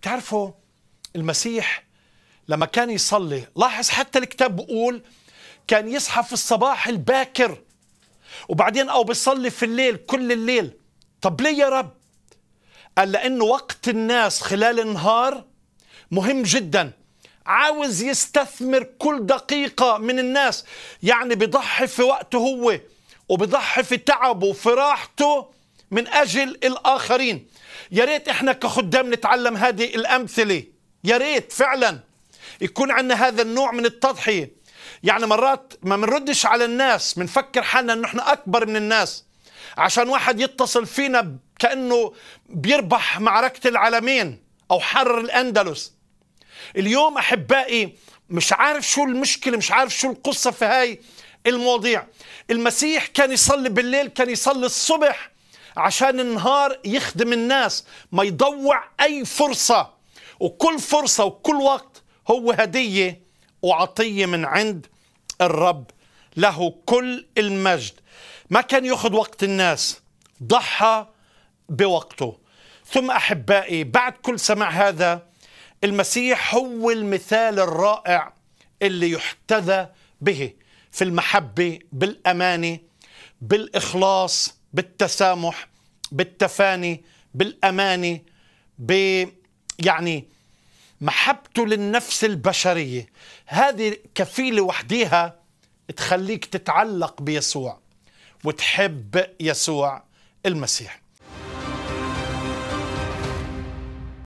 بتعرفوا المسيح لما كان يصلي لاحظ حتى الكتاب بقول كان يصحى في الصباح الباكر وبعدين او بيصلي في الليل كل الليل طب ليه يا رب قال لانه وقت الناس خلال النهار مهم جدا عاوز يستثمر كل دقيقه من الناس يعني بيضحي في وقته هو وبيضحي في تعبه وفي راحته من أجل الآخرين يا ريت إحنا كخدام نتعلم هذه الأمثلة يا ريت فعلا يكون عندنا هذا النوع من التضحية يعني مرات ما بنردش على الناس بنفكر حالنا انه احنا اكبر من الناس عشان واحد يتصل فينا كانه بيربح معركه العالمين او حرر الاندلس اليوم احبائي مش عارف شو المشكله مش عارف شو القصه في هاي المواضيع المسيح كان يصلي بالليل كان يصلي الصبح عشان النهار يخدم الناس ما يضوع أي فرصة وكل فرصة وكل وقت هو هدية وعطية من عند الرب له كل المجد ما كان ياخذ وقت الناس ضحى بوقته ثم أحبائي بعد كل سماع هذا المسيح هو المثال الرائع اللي يحتذى به في المحبة بالأمانة بالإخلاص بالتسامح بالتفاني بالامانه ب يعني محبته للنفس البشريه هذه كفيله وحديها تخليك تتعلق بيسوع وتحب يسوع المسيح